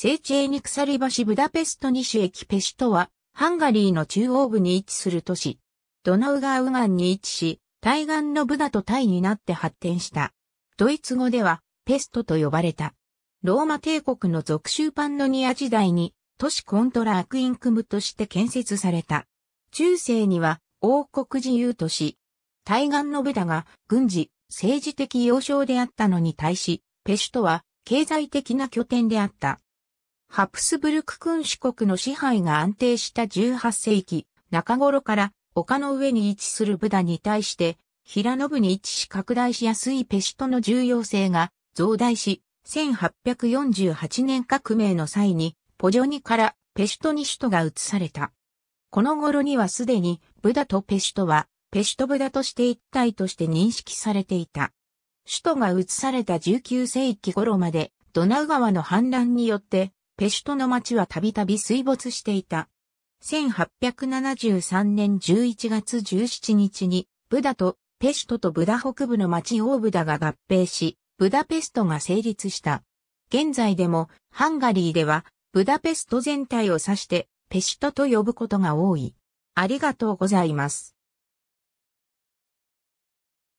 セーチェーニクサリ橋ブダペスト西種駅ペシュトは、ハンガリーの中央部に位置する都市。ドナウ川右岸に位置し、対岸のブダとタイになって発展した。ドイツ語では、ペストと呼ばれた。ローマ帝国の属州パンノニア時代に、都市コントラークインクムとして建設された。中世には、王国自由都市。対岸のブダが、軍事、政治的要衝であったのに対し、ペシュトは、経済的な拠点であった。ハプスブルク君主国の支配が安定した18世紀中頃から丘の上に位置するブダに対して平野部に位置し拡大しやすいペシトの重要性が増大し、1848年革命の際にポジョニからペシトに首都が移された。この頃にはすでにブダとペシトはペシトブダとして一体として認識されていた。首都が移された19世紀頃までドナウ川の氾濫によってペシュトの町はたびたび水没していた。1873年11月17日に、ブダとペシュトとブダ北部の町オーブダが合併し、ブダペストが成立した。現在でも、ハンガリーでは、ブダペスト全体を指して、ペシュトと呼ぶことが多い。ありがとうございます。